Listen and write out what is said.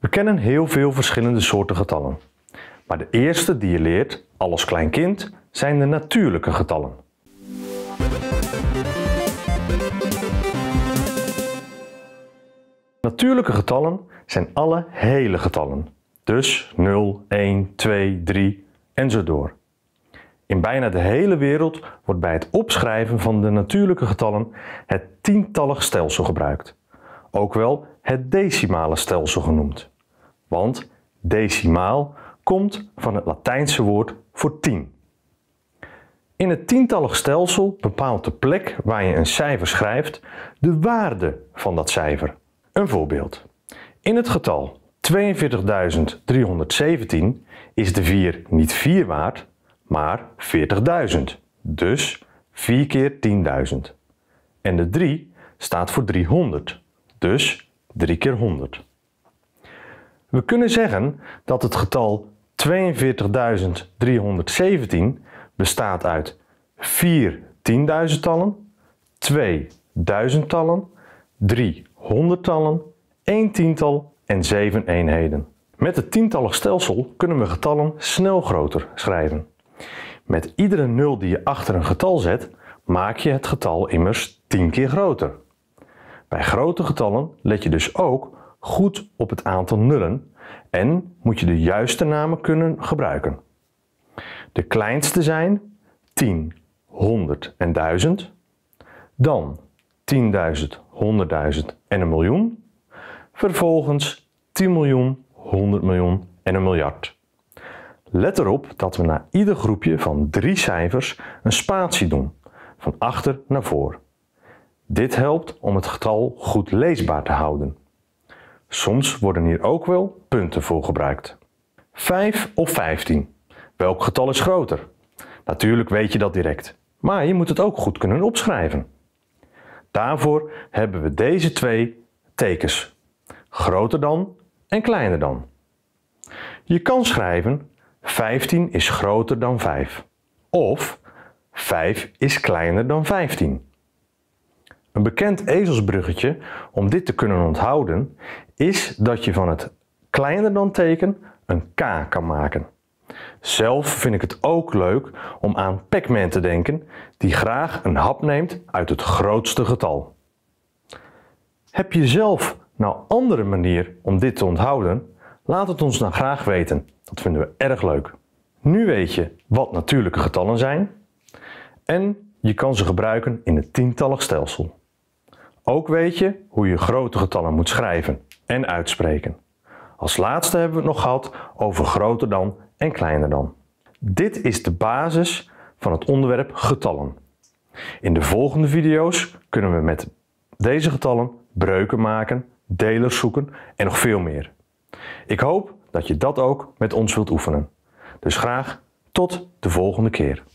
We kennen heel veel verschillende soorten getallen. Maar de eerste die je leert, al als klein kind, zijn de natuurlijke getallen. Natuurlijke getallen zijn alle hele getallen. Dus 0, 1, 2, 3 en zo door. In bijna de hele wereld wordt bij het opschrijven van de natuurlijke getallen het tientallig stelsel gebruikt. Ook wel het decimale stelsel genoemd want decimaal komt van het Latijnse woord voor 10. In het tientallig stelsel bepaalt de plek waar je een cijfer schrijft de waarde van dat cijfer. Een voorbeeld. In het getal 42.317 is de 4 niet 4 waard, maar 40.000. Dus 4 keer 10.000. En de 3 staat voor 300, dus 3 keer 100. We kunnen zeggen dat het getal 42.317 bestaat uit 4 tienduizendtallen, 2 duizendtallen, 3 honderdtallen, 1 tiental en 7 eenheden. Met het tientallig stelsel kunnen we getallen snel groter schrijven. Met iedere nul die je achter een getal zet, maak je het getal immers 10 keer groter. Bij grote getallen let je dus ook goed op het aantal nullen en moet je de juiste namen kunnen gebruiken. De kleinste zijn 10, 100 en 1000, dan 10.000, 100.000 en een miljoen, vervolgens 10 miljoen, 100 miljoen en een miljard. Let erop dat we na ieder groepje van drie cijfers een spatie doen, van achter naar voor. Dit helpt om het getal goed leesbaar te houden. Soms worden hier ook wel punten voor gebruikt. 5 of 15. Welk getal is groter? Natuurlijk weet je dat direct, maar je moet het ook goed kunnen opschrijven. Daarvoor hebben we deze twee tekens. Groter dan en kleiner dan. Je kan schrijven 15 is groter dan 5 of 5 is kleiner dan 15. Een bekend ezelsbruggetje om dit te kunnen onthouden is dat je van het kleiner dan teken een K kan maken. Zelf vind ik het ook leuk om aan Pac-Man te denken, die graag een hap neemt uit het grootste getal. Heb je zelf nou andere manier om dit te onthouden? Laat het ons dan graag weten. Dat vinden we erg leuk. Nu weet je wat natuurlijke getallen zijn en je kan ze gebruiken in het tientallig stelsel. Ook weet je hoe je grote getallen moet schrijven en uitspreken. Als laatste hebben we het nog gehad over groter dan en kleiner dan. Dit is de basis van het onderwerp getallen. In de volgende video's kunnen we met deze getallen breuken maken, delers zoeken en nog veel meer. Ik hoop dat je dat ook met ons wilt oefenen. Dus graag tot de volgende keer.